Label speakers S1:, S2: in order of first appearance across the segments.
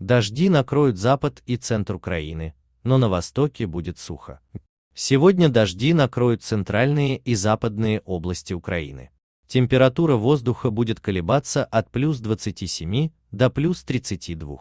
S1: Дожди накроют запад и центр Украины, но на востоке будет сухо. Сегодня дожди накроют центральные и западные области Украины. Температура воздуха будет колебаться от плюс 27 до плюс 32.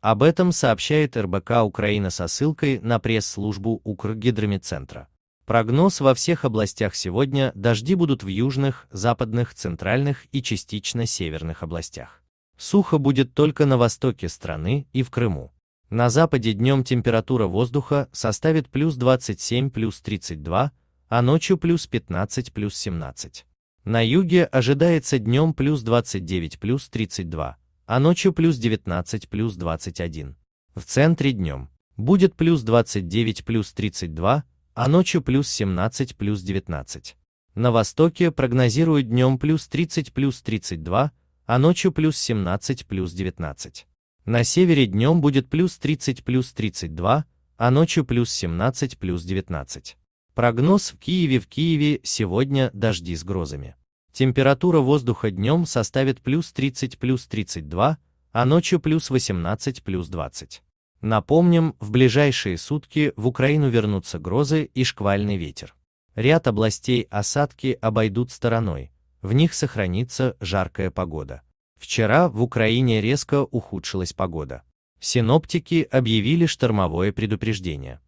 S1: Об этом сообщает РБК Украина со ссылкой на пресс-службу Укргидромедцентра. Прогноз во всех областях сегодня дожди будут в южных, западных, центральных и частично северных областях. Сухо будет только на востоке страны и в Крыму. На западе днем температура воздуха составит плюс 27 плюс 32, а ночью плюс 15 плюс 17. На юге ожидается днем плюс 29 плюс 32, а ночью плюс 19 плюс 21. В центре днем будет плюс 29 плюс 32, а ночью плюс 17 плюс 19. На востоке прогнозируют днем плюс 30 плюс 32, а ночью плюс 17, плюс 19. На севере днем будет плюс 30, плюс 32, а ночью плюс 17, плюс 19. Прогноз в Киеве В Киеве сегодня дожди с грозами. Температура воздуха днем составит плюс 30, плюс 32, а ночью плюс 18, плюс 20. Напомним, в ближайшие сутки в Украину вернутся грозы и шквальный ветер. Ряд областей осадки обойдут стороной, в них сохранится жаркая погода. Вчера в Украине резко ухудшилась погода. Синоптики объявили штормовое предупреждение.